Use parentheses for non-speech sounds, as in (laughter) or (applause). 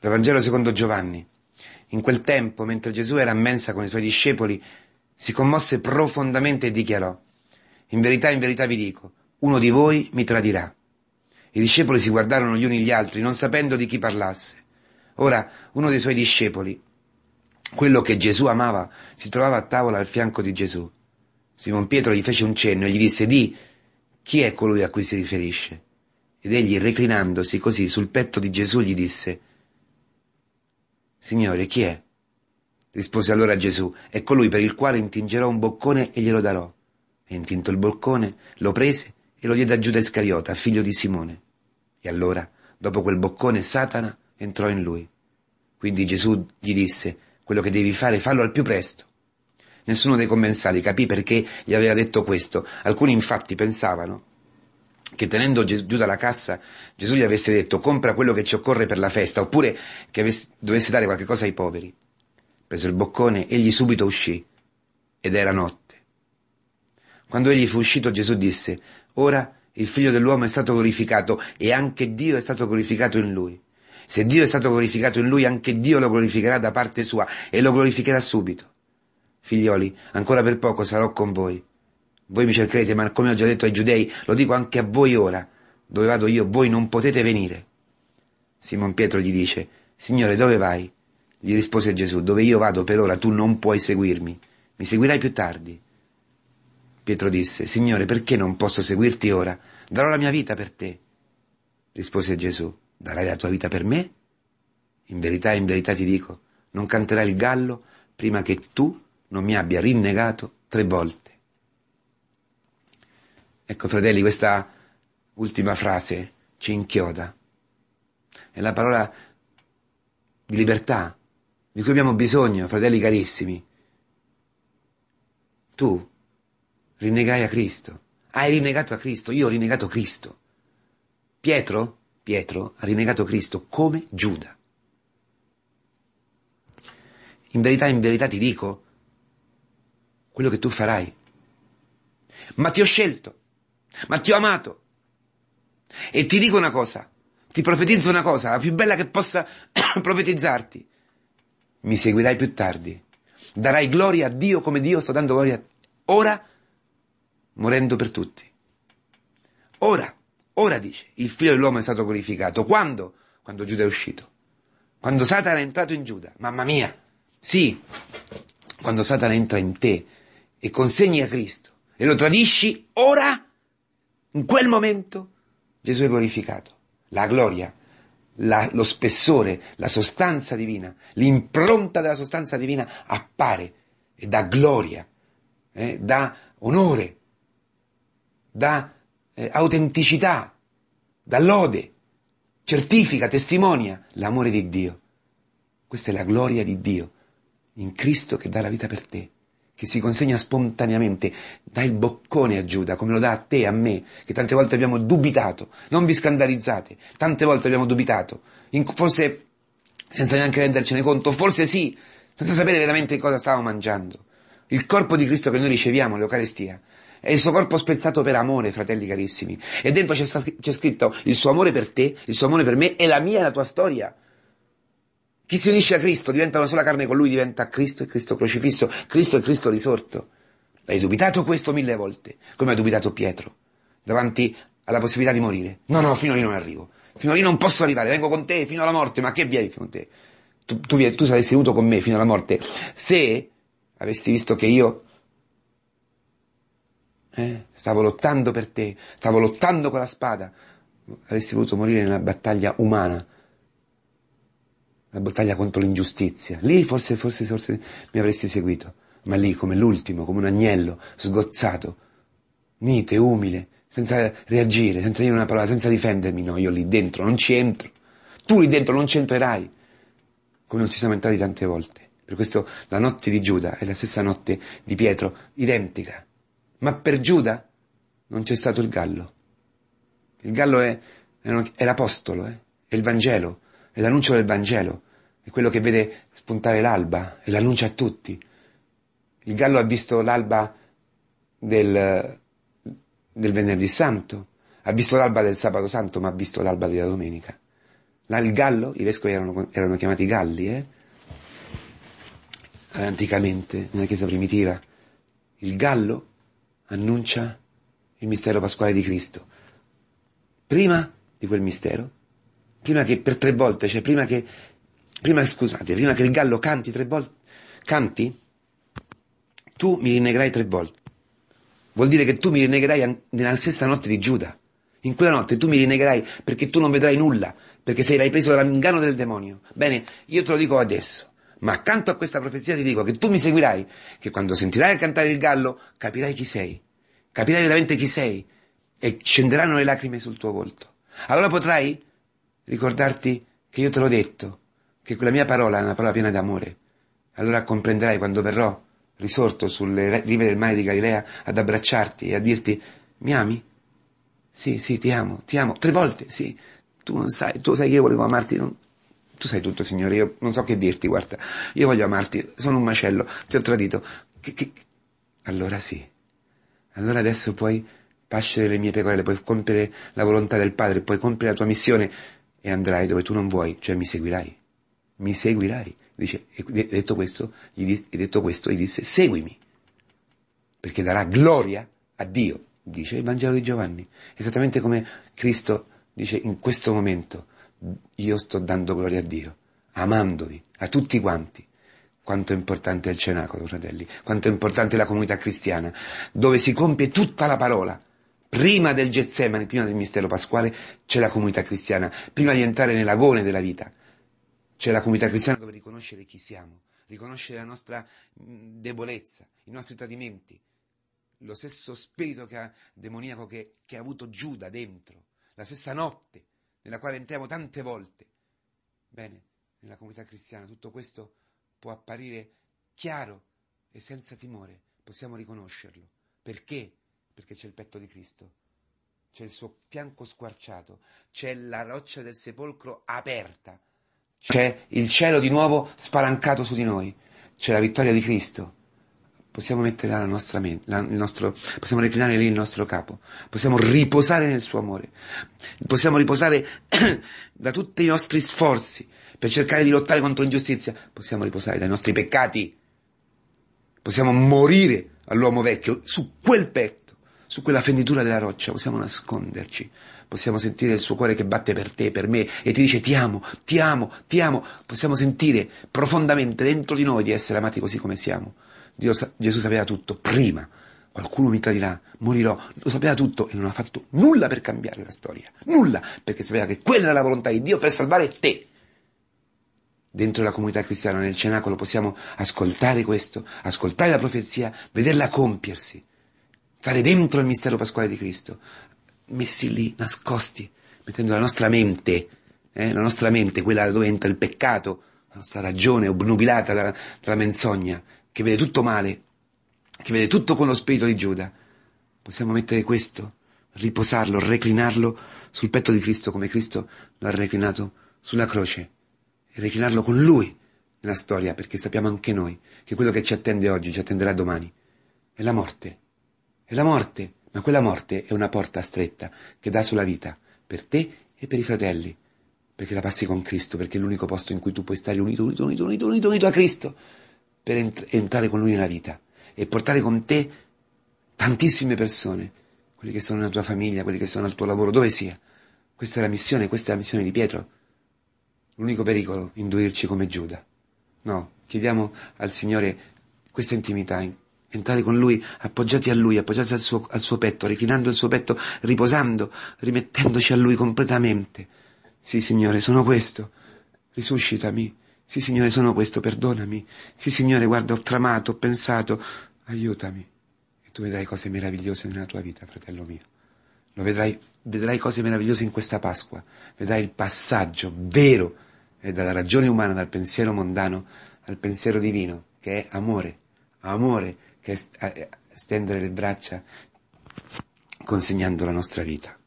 Dal Vangelo secondo Giovanni. In quel tempo, mentre Gesù era a mensa con i suoi discepoli, si commosse profondamente e dichiarò, In verità, in verità vi dico, uno di voi mi tradirà. I discepoli si guardarono gli uni gli altri, non sapendo di chi parlasse. Ora, uno dei suoi discepoli, quello che Gesù amava, si trovava a tavola al fianco di Gesù. Simon Pietro gli fece un cenno e gli disse, di, chi è colui a cui si riferisce? Ed egli, reclinandosi così sul petto di Gesù, gli disse, Signore, chi è? Rispose allora Gesù, è colui per il quale intingerò un boccone e glielo darò. E intinto il boccone, lo prese e lo diede a Giuda Iscariota, figlio di Simone. E allora, dopo quel boccone, Satana entrò in lui. Quindi Gesù gli disse, quello che devi fare, fallo al più presto. Nessuno dei commensali capì perché gli aveva detto questo. Alcuni infatti pensavano che tenendo Gesù giù dalla cassa Gesù gli avesse detto compra quello che ci occorre per la festa oppure che avesse, dovesse dare qualche cosa ai poveri. Preso il boccone, egli subito uscì ed era notte. Quando egli fu uscito Gesù disse ora il figlio dell'uomo è stato glorificato e anche Dio è stato glorificato in lui. Se Dio è stato glorificato in lui, anche Dio lo glorificherà da parte sua e lo glorificherà subito. Figlioli, ancora per poco sarò con voi. Voi mi cercherete, ma come ho già detto ai giudei, lo dico anche a voi ora. Dove vado io, voi non potete venire. Simon Pietro gli dice, Signore, dove vai? Gli rispose Gesù, dove io vado per ora tu non puoi seguirmi, mi seguirai più tardi. Pietro disse, Signore, perché non posso seguirti ora? Darò la mia vita per te. Rispose Gesù, darai la tua vita per me? In verità, in verità ti dico, non canterai il gallo prima che tu non mi abbia rinnegato tre volte. Ecco, fratelli, questa ultima frase ci inchioda. È la parola di libertà di cui abbiamo bisogno, fratelli carissimi. Tu rinnegai a Cristo. Hai rinnegato a Cristo, io ho rinnegato Cristo. Pietro, Pietro ha rinnegato Cristo come Giuda. In verità, in verità ti dico quello che tu farai. Ma ti ho scelto ma ti ho amato. E ti dico una cosa, ti profetizzo una cosa, la più bella che possa (coughs) profetizzarti. Mi seguirai più tardi, darai gloria a Dio come Dio sto dando gloria ora, morendo per tutti. Ora, ora dice, il figlio dell'uomo è stato glorificato. Quando? Quando Giuda è uscito. Quando Satana è entrato in Giuda, mamma mia, sì, quando Satana entra in te e consegni a Cristo e lo tradisci ora, in quel momento Gesù è glorificato. La gloria, la, lo spessore, la sostanza divina, l'impronta della sostanza divina appare e dà gloria, eh, dà onore, dà eh, autenticità, dà lode, certifica, testimonia l'amore di Dio. Questa è la gloria di Dio in Cristo che dà la vita per te che si consegna spontaneamente, dà il boccone a Giuda, come lo dà a te, a me, che tante volte abbiamo dubitato, non vi scandalizzate, tante volte abbiamo dubitato, forse senza neanche rendercene conto, forse sì, senza sapere veramente cosa stavo mangiando. Il corpo di Cristo che noi riceviamo, l'Eucarestia, è il suo corpo spezzato per amore, fratelli carissimi, e dentro c'è, c'è scritto il suo amore per te, il suo amore per me e la mia e la tua storia. Chi si unisce a Cristo diventa una sola carne con lui, diventa Cristo e Cristo crocifisso, Cristo e Cristo risorto. Hai dubitato questo mille volte, come ha dubitato Pietro, davanti alla possibilità di morire. No, no, fino a lì non arrivo, fino a lì non posso arrivare, vengo con te fino alla morte, ma che vieni con te? Tu, tu, tu saresti venuto con me fino alla morte se avessi visto che io eh, stavo lottando per te, stavo lottando con la spada, avessi voluto morire nella battaglia umana la battaglia contro l'ingiustizia. Lì forse, forse, forse mi avresti seguito, ma lì come l'ultimo, come un agnello, sgozzato, mite, umile, senza reagire, senza dire una parola, senza difendermi. No, io lì dentro non ci entro. Tu lì dentro non ci entrerai, come non ci siamo entrati tante volte. Per questo la notte di Giuda è la stessa notte di Pietro, identica. Ma per Giuda non c'è stato il gallo. Il gallo è, è l'apostolo, eh? è il Vangelo, è l'annuncio del Vangelo, è quello che vede spuntare l'alba e l'annuncia a tutti. Il gallo ha visto l'alba del, del venerdì santo, ha visto l'alba del sabato santo, ma ha visto l'alba della domenica. Là il gallo, i vescovi erano, erano chiamati galli, eh? Anticamente, nella chiesa primitiva. Il gallo annuncia il mistero pasquale di Cristo. Prima di quel mistero prima che per tre volte, cioè prima che, prima, scusate, prima che il gallo canti tre volte, canti, tu mi rinnegherai tre volte. Vuol dire che tu mi rinnegherai nella stessa notte di Giuda. In quella notte tu mi rinnegherai perché tu non vedrai nulla, perché sarai preso dall'inganno del demonio. Bene, io te lo dico adesso. Ma accanto a questa profezia ti dico che tu mi seguirai, che quando sentirai cantare il gallo capirai chi sei, capirai veramente chi sei e scenderanno le lacrime sul tuo volto. Allora potrai ricordarti che io te l'ho detto, che quella mia parola è una parola piena d'amore. Allora comprenderai quando verrò, risorto sulle rive del mare di Galilea, ad abbracciarti e a dirti, mi ami? Sì, sì, ti amo, ti amo, tre volte, sì. Tu non sai, tu sai che io volevo amarti, non... tu sai tutto, Signore, io non so che dirti, guarda. Io voglio amarti, sono un macello, ti ho tradito. Che, che... Allora sì. Allora adesso puoi pascere le mie pecorelle, puoi compiere la volontà del Padre, puoi compiere la tua missione, e andrai dove tu non vuoi, cioè mi seguirai. Mi seguirai. Dice, e detto questo, gli, e detto questo, gli disse, seguimi, perché darà gloria a Dio, dice il Vangelo di Giovanni. Esattamente come Cristo dice in questo momento, io sto dando gloria a Dio, amandovi, a tutti quanti. Quanto è importante il cenacolo, fratelli, quanto è importante la comunità cristiana, dove si compie tutta la parola, prima del Getsemani, prima del mistero pasquale, c'è la comunità cristiana, prima di entrare nell'agone della vita. C'è la comunità cristiana dove riconoscere chi siamo, riconoscere la nostra debolezza, i nostri tradimenti, lo stesso spirito che ha, demoniaco che, che ha avuto Giuda dentro, la stessa notte nella quale entriamo tante volte. Bene, nella comunità cristiana tutto questo può apparire chiaro e senza timore, possiamo riconoscerlo. Perché? perché c'è il petto di Cristo, c'è il suo fianco squarciato, c'è la roccia del sepolcro aperta, c'è il cielo di nuovo spalancato su di noi, c'è la vittoria di Cristo. Possiamo mettere la nostra mente, la, il nostro, possiamo reclinare lì il nostro capo, possiamo riposare nel suo amore, possiamo riposare (clears throat) da tutti i nostri sforzi per cercare di lottare contro l'ingiustizia, possiamo riposare dai nostri peccati, possiamo morire all'uomo vecchio su quel petto su quella fenditura della roccia, possiamo nasconderci, possiamo sentire il suo cuore che batte per te, per me, e ti dice ti amo, ti amo, ti amo, possiamo sentire profondamente dentro di noi di essere amati così come siamo. Dio, Gesù sapeva tutto prima, qualcuno mi tradirà, morirò, lo sapeva tutto e non ha fatto nulla per cambiare la storia, nulla, perché sapeva che quella era la volontà di Dio per salvare te. Dentro la comunità cristiana, nel cenacolo, possiamo ascoltare questo, ascoltare la profezia, vederla compiersi stare dentro il mistero pasquale di Cristo, messi lì, nascosti, mettendo la nostra mente, eh, la nostra mente, quella dove entra il peccato, la nostra ragione obnubilata dalla, dalla menzogna, che vede tutto male, che vede tutto con lo spirito di Giuda. Possiamo mettere questo, riposarlo, reclinarlo sul petto di Cristo come Cristo lo ha reclinato sulla croce e reclinarlo con Lui nella storia perché sappiamo anche noi che quello che ci attende oggi ci attenderà domani. È la morte. È la morte, ma quella morte è una porta stretta che dà sulla vita, per te e per i fratelli, perché la passi con Cristo, perché è l'unico posto in cui tu puoi stare unito, unito, unito, unito, unito, unito a Cristo, per ent- entrare con Lui nella vita e portare con te tantissime persone, quelli che sono nella tua famiglia, quelli che sono al tuo lavoro, dove sia. Questa è la missione, questa è la missione di Pietro. L'unico pericolo, induirci come Giuda. No, chiediamo al Signore questa intimità entrare con lui, appoggiati a lui, appoggiati al suo, al suo petto, reclinando il suo petto, riposando, rimettendoci a lui completamente. Sì, Signore, sono questo. Risuscitami. Sì, Signore, sono questo, perdonami. Sì, Signore, guarda, ho tramato, ho pensato, aiutami. E tu vedrai cose meravigliose nella tua vita, fratello mio. Lo vedrai, vedrai cose meravigliose in questa Pasqua. Vedrai il passaggio vero è dalla ragione umana, dal pensiero mondano, al pensiero divino, che è amore, amore, che è eh, stendere le braccia consegnando la nostra vita.